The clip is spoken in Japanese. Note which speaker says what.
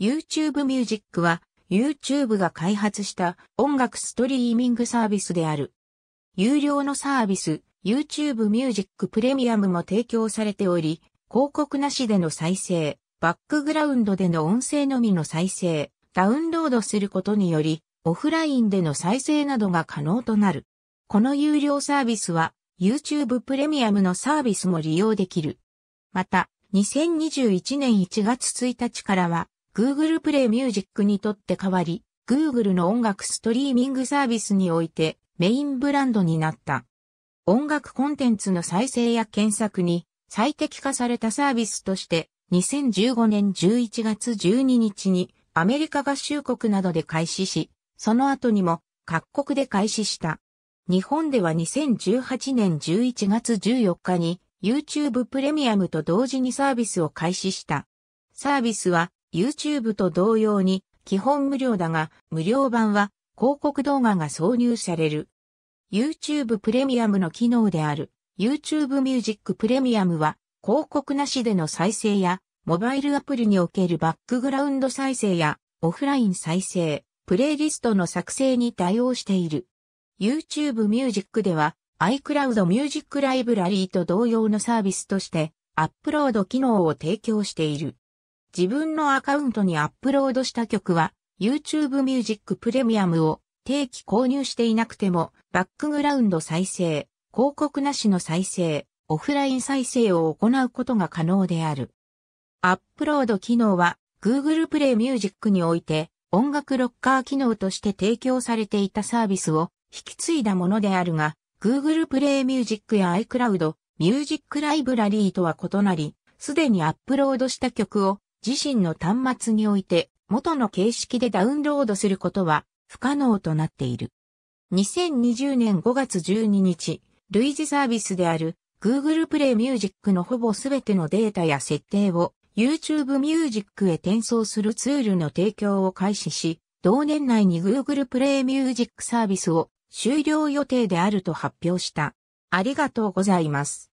Speaker 1: YouTube Music は YouTube が開発した音楽ストリーミングサービスである。有料のサービス YouTube Music プレミアムも提供されており、広告なしでの再生、バックグラウンドでの音声のみの再生、ダウンロードすることにより、オフラインでの再生などが可能となる。この有料サービスは YouTube プレミアムのサービスも利用できる。また、2021年1月1日からは、Google Play Music にとって変わり、Google の音楽ストリーミングサービスにおいてメインブランドになった。音楽コンテンツの再生や検索に最適化されたサービスとして2015年11月12日にアメリカ合衆国などで開始し、その後にも各国で開始した。日本では2018年11月14日に YouTube プレミアムと同時にサービスを開始した。サービスは YouTube と同様に基本無料だが、無料版は広告動画が挿入される。YouTube プレミアムの機能である YouTube Music プレミアムは広告なしでの再生やモバイルアプリにおけるバックグラウンド再生やオフライン再生、プレイリストの作成に対応している。YouTube Music では iCloud Music ライブラリーと同様のサービスとしてアップロード機能を提供している。自分のアカウントにアップロードした曲は YouTube Music Premium を定期購入していなくてもバックグラウンド再生、広告なしの再生、オフライン再生を行うことが可能である。アップロード機能は Google Play Music において音楽ロッカー機能として提供されていたサービスを引き継いだものであるが、Google Play Music や iCloud、Music Library とは異なり、すでにアップロードした曲を自身の端末において元の形式でダウンロードすることは不可能となっている。2020年5月12日、類似サービスである Google Play Music のほぼすべてのデータや設定を YouTube Music へ転送するツールの提供を開始し、同年内に Google Play Music サービスを終了予定であると発表した。ありがとうございます。